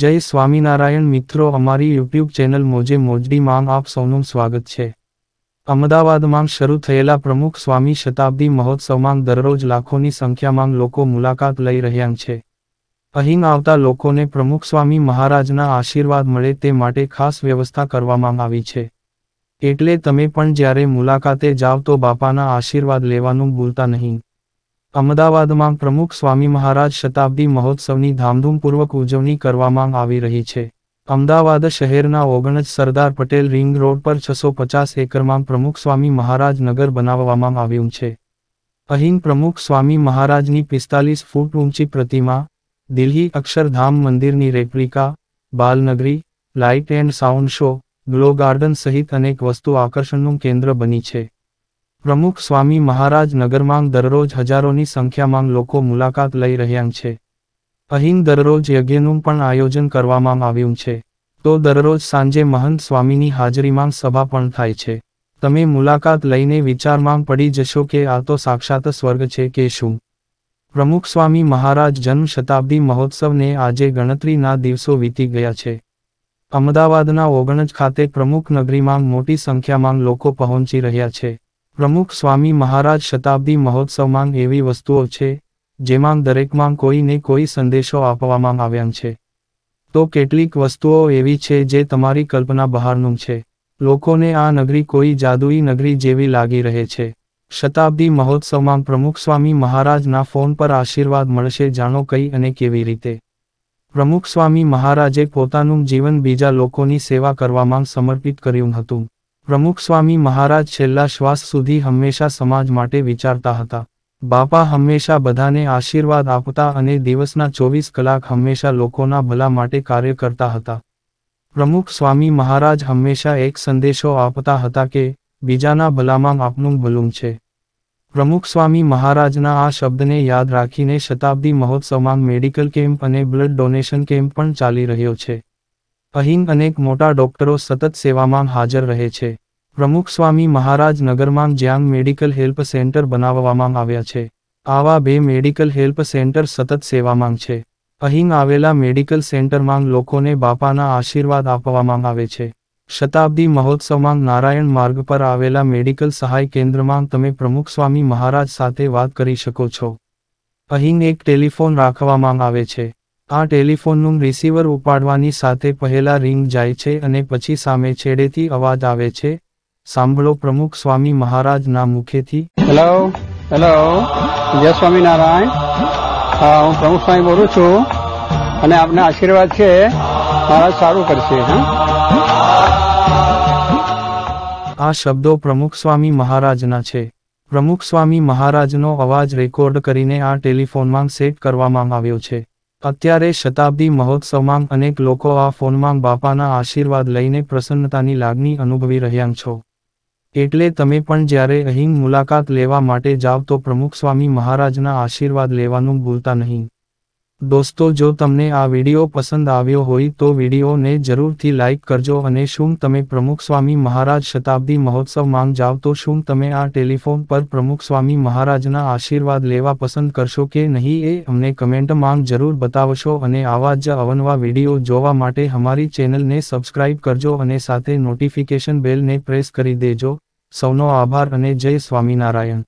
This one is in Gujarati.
જય સ્વામિનારાયણ મિત્રો અમારી યુટ્યુબ ચેનલ મોજે મોજડી મોજડીમાં આપ સૌનું સ્વાગત છે અમદાવાદમાં શરૂ થયેલા પ્રમુખ સ્વામી શતાબ્દી મહોત્સવમાં દરરોજ લાખોની સંખ્યામાં લોકો મુલાકાત લઈ રહ્યા છે અહીં આવતા લોકોને પ્રમુખ સ્વામી મહારાજના આશીર્વાદ મળે તે માટે ખાસ વ્યવસ્થા કરવામાં આવી છે એટલે તમે પણ જ્યારે મુલાકાતે જાઓ તો બાપાના આશીર્વાદ લેવાનું ભૂલતા નહીં અમદાવાદમાં પ્રમુખ સ્વામી મહારાજ શતાબ્દી મહોત્સવની ધામધૂમપૂર્વક ઉજવણી કરવામાં આવી રહી છે અમદાવાદ શહેરના ઓગણજ સરદાર પટેલ રિંગ રોડ પર છસો પચાસ એકરમાં પ્રમુખ સ્વામી મહારાજ નગર બનાવવામાં આવ્યું છે અહીં પ્રમુખ સ્વામી મહારાજની પિસ્તાલીસ ફૂટ ઊંચી પ્રતિમા દિલ્હી અક્ષરધામ મંદિરની replica Balnagari light and sound show glow garden સહિત અનેક વસ્તુ આકર્ષણનું કેન્દ્ર બની છે પ્રમુખ સ્વામી મહારાજ નગરમાં દરરોજ હજારોની સંખ્યામાં લોકો મુલાકાત લઈ રહ્યા છે અહીં દરરોજ યજ્ઞનું પણ આયોજન કરવામાં આવ્યું છે તો દરરોજ સાંજે મહંત સ્વામીની હાજરીમાં સભા પણ થાય છે તમે મુલાકાત લઈને વિચારમાં પડી જશો કે આ તો સાક્ષાત સ્વર્ગ છે કે શું પ્રમુખ સ્વામી મહારાજ જન્મ શતાબ્દી મહોત્સવને આજે ગણતરીના દિવસો વીતી ગયા છે અમદાવાદના ઓગણજ ખાતે પ્રમુખ નગરીમાં મોટી સંખ્યામાં લોકો પહોંચી રહ્યા છે પ્રમુખ સ્વામી મહારાજ શતાબ્દી મહોત્સવમાં એવી વસ્તુઓ છે જેમાં દરેકમાં કોઈને કોઈ સંદેશો આપવામાં આવ્યા છે તો કેટલીક વસ્તુઓ એવી છે જે તમારી કલ્પના બહારનું છે લોકોને આ નગરી કોઈ જાદુઈ નગરી જેવી લાગી રહે છે શતાબ્દી મહોત્સવમાં પ્રમુખ સ્વામી મહારાજના ફોન પર આશીર્વાદ મળશે જાણો કઈ અને કેવી રીતે પ્રમુખ સ્વામી મહારાજે પોતાનું જીવન બીજા લોકોની સેવા કરવામાં સમર્પિત કર્યું હતું પ્રમુખ સ્વામી મહારાજ છેલ્લા શ્વાસ સુધી હંમેશા સમાજ માટે વિચારતા હતા બાપા હંમેશા બધાને આશીર્વાદ આપતા અને દિવસના ચોવીસ કલાક હંમેશા લોકોના ભલા માટે કાર્ય કરતા હતા પ્રમુખ સ્વામી મહારાજ હંમેશા એક સંદેશો આપતા હતા કે બીજાના ભલામાં આપનું ભલું છે પ્રમુખ સ્વામી મહારાજના આ શબ્દને યાદ રાખીને શતાબ્દી મહોત્સવમાં મેડિકલ કેમ્પ અને બ્લડ ડોનેશન કેમ્પ પણ ચાલી રહ્યો છે અહીં અનેક મોટા ડોક્ટરો સતત સેવામાં હાજર રહે છે પ્રમુખ સ્વામી મહારાજ નગરમાં જ્યાં મેડિકલ હેલ્પ સેન્ટર બનાવવામાં આવ્યા છે આવા બે મેડિકલ હેલ્પ સેન્ટર સતત સેવામાં છે અહીં આવેલા મેડિકલ સેન્ટરમાં લોકોને બાપાના આશીર્વાદ આપવામાં આવે છે શતાબ્દી મહોત્સવમાં નારાયણ માર્ગ પર આવેલા મેડિકલ સહાય કેન્દ્રમાં તમે પ્રમુખ સ્વામી મહારાજ સાથે વાત કરી શકો છો અહીં એક ટેલિફોન રાખવામાં આવે છે આ ટેલિફોનનું રિસીવર ઉપાડવાની સાથે પહેલા રિંગ જાય છે અને પછી સામે છેડેથી અવાજ આવે છે સાંભળો પ્રમુખ સ્વામી મહારાજના મુખેથી હેલો હેલો જય સ્વામિનારાયણ હા હું પ્રમુખ સ્વામી બોલું છું અને આપને આશીર્વાદ છે મહારાજ સારું કરશે આ શબ્દો પ્રમુખ સ્વામી મહારાજના છે પ્રમુખ સ્વામી મહારાજનો અવાજ રેકોર્ડ કરીને આ ટેલિફોનમાં સેટ કરવામાં આવ્યો છે અત્યારે શતાબ્દી મહોત્સવમાં અનેક લોકો આ ફોનમાં બાપાના આશીર્વાદ લઈને પ્રસન્નતાની લાગણી અનુભવી રહ્યા છો એટલે તમે પણ જ્યારે અહીં મુલાકાત લેવા માટે જાવ તો પ્રમુખ સ્વામી મહારાજના આશીર્વાદ લેવાનું ભૂલતા નહીં દોસ્તો જો તમને આ વિડીયો પસંદ આવ્યો હોય તો વિડીયોને જરૂરથી લાઇક કરજો અને શું તમે પ્રમુખ સ્વામી મહારાજ શતાબ્દી મહોત્સવ માંગ જાવ તો શું તમે આ ટેલિફોન પર પ્રમુખ સ્વામી મહારાજના આશીર્વાદ લેવા પસંદ કરશો કે નહીં એ અમને કમેન્ટ માંગ જરૂર બતાવશો અને આવા જ અવનવા વિડીયો જોવા માટે અમારી ચેનલને સબસ્ક્રાઇબ કરજો અને સાથે નોટિફિકેશન બેલને પ્રેસ કરી દેજો સૌનો આભાર અને જય સ્વામિનારાયણ